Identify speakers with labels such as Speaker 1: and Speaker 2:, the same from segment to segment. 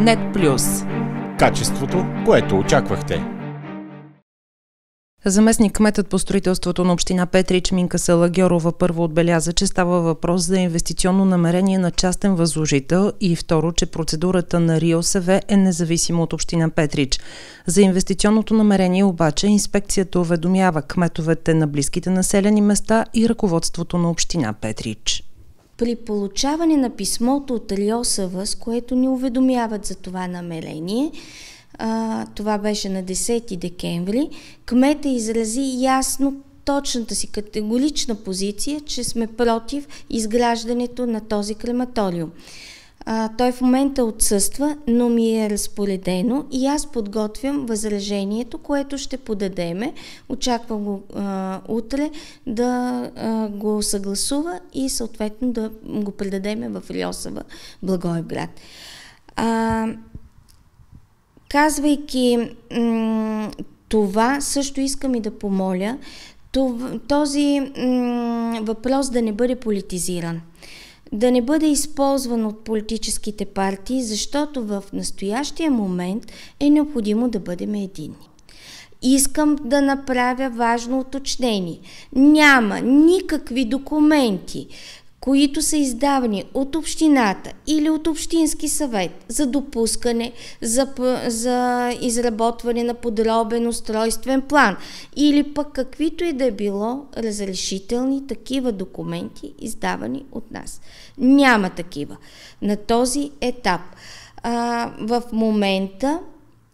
Speaker 1: Нет Плюс. Качеството, което очаквахте. Заместник кметът по строителството на община Петрич Минка Салагьорова първо отбеляза, че става въпрос за инвестиционно намерение на частен възложител и второ, че процедурата на РИОСВ е независима от община Петрич. За инвестиционното намерение обаче инспекцията уведомява кметовете на близките населени места и ръководството на
Speaker 2: община Петрич. При получаване на писмото от РИОСВ, с което ни уведомяват за това намерение, а, това беше на 10 декември, кмета изрази ясно точната си категорична позиция, че сме против изграждането на този крематориум. А, той в момента отсъства, но ми е разпоредено и аз подготвям възражението, което ще подадеме. Очаквам го а, утре да а, го съгласува и съответно да го предадеме в Ильосова, Благоевград. А, казвайки м- това, също искам и да помоля този м- въпрос да не бъде политизиран да не бъде използван от политическите партии, защото в настоящия момент е необходимо да бъдем единни. Искам да направя важно уточнение. Няма никакви документи, които са издавани от общината или от Общински съвет за допускане, за, за изработване на подробен устройствен план или пък каквито и да е било разрешителни такива документи, издавани от нас. Няма такива на този етап. А, в момента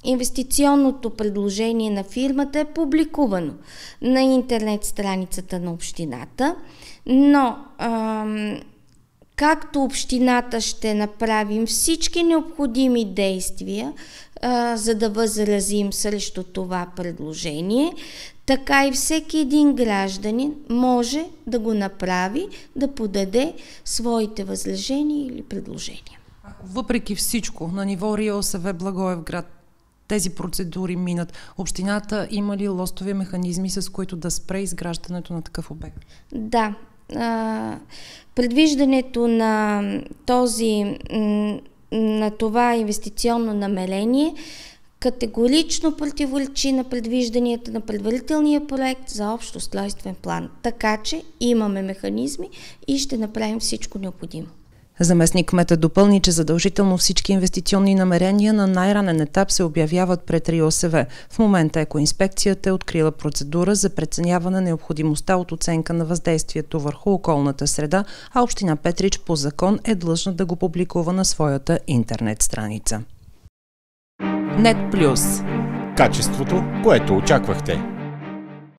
Speaker 2: Инвестиционното предложение на фирмата е публикувано на интернет страницата на общината, но ам, както общината ще направим всички необходими действия, а, за да възразим срещу това предложение, така и всеки един гражданин може да го направи, да подаде своите възражения или предложения.
Speaker 1: Въпреки всичко, на ниво РИОСВ Благоевград, тези процедури минат? Общината има ли лостови механизми, с които да спре изграждането на такъв обект?
Speaker 2: Да. предвиждането на този, на това инвестиционно намерение категорично противоречи на предвижданията на предварителния проект за общо устройствен план. Така че имаме механизми и ще направим всичко необходимо.
Speaker 1: Заместник Мета допълни, че задължително всички инвестиционни намерения на най-ранен етап се обявяват пред РИОСВ. В момента екоинспекцията е открила процедура за преценяване на необходимостта от оценка на въздействието върху околната среда, а Община Петрич по закон е длъжна да го публикува на своята интернет страница. Нет Плюс Качеството, което очаквахте –